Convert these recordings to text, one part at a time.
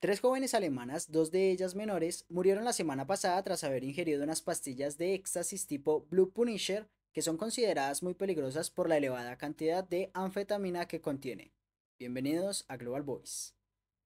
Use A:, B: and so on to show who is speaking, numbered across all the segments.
A: Tres jóvenes alemanas, dos de ellas menores, murieron la semana pasada tras haber ingerido unas pastillas de éxtasis tipo Blue Punisher que son consideradas muy peligrosas por la elevada cantidad de anfetamina que contiene. Bienvenidos a Global Voice.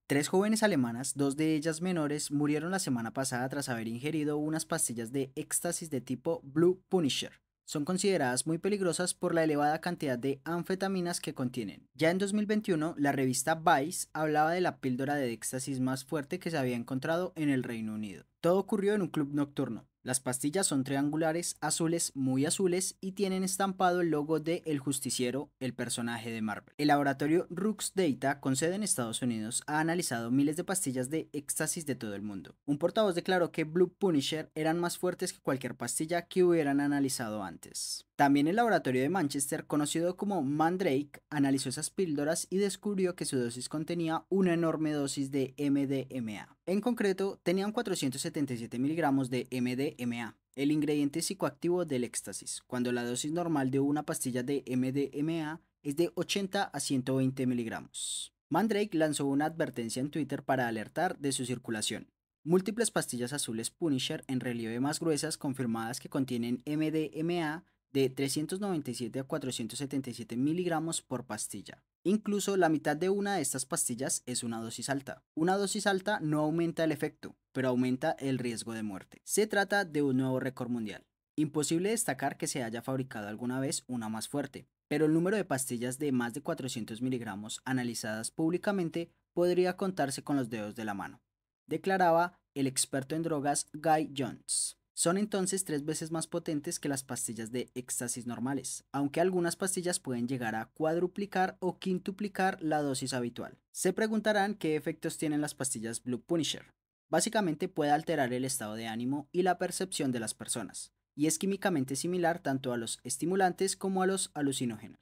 A: Tres jóvenes alemanas, dos de ellas menores, murieron la semana pasada tras haber ingerido unas pastillas de éxtasis de tipo Blue Punisher, son consideradas muy peligrosas por la elevada cantidad de anfetaminas que contienen. Ya en 2021, la revista Vice hablaba de la píldora de éxtasis más fuerte que se había encontrado en el Reino Unido. Todo ocurrió en un club nocturno. Las pastillas son triangulares, azules, muy azules y tienen estampado el logo de El Justiciero, el personaje de Marvel. El laboratorio Rux Data, con sede en Estados Unidos, ha analizado miles de pastillas de éxtasis de todo el mundo. Un portavoz declaró que Blue Punisher eran más fuertes que cualquier pastilla que hubieran analizado antes. También el laboratorio de Manchester, conocido como Mandrake, analizó esas píldoras y descubrió que su dosis contenía una enorme dosis de MDMA. En concreto, tenían 477 miligramos de MDMA, el ingrediente psicoactivo del éxtasis, cuando la dosis normal de una pastilla de MDMA es de 80 a 120 miligramos. Mandrake lanzó una advertencia en Twitter para alertar de su circulación. Múltiples pastillas azules Punisher en relieve más gruesas confirmadas que contienen MDMA de 397 a 477 miligramos por pastilla. Incluso la mitad de una de estas pastillas es una dosis alta. Una dosis alta no aumenta el efecto, pero aumenta el riesgo de muerte. Se trata de un nuevo récord mundial. Imposible destacar que se haya fabricado alguna vez una más fuerte, pero el número de pastillas de más de 400 miligramos analizadas públicamente podría contarse con los dedos de la mano, declaraba el experto en drogas Guy Jones. Son entonces tres veces más potentes que las pastillas de éxtasis normales, aunque algunas pastillas pueden llegar a cuadruplicar o quintuplicar la dosis habitual. Se preguntarán qué efectos tienen las pastillas Blue Punisher. Básicamente puede alterar el estado de ánimo y la percepción de las personas, y es químicamente similar tanto a los estimulantes como a los alucinógenos.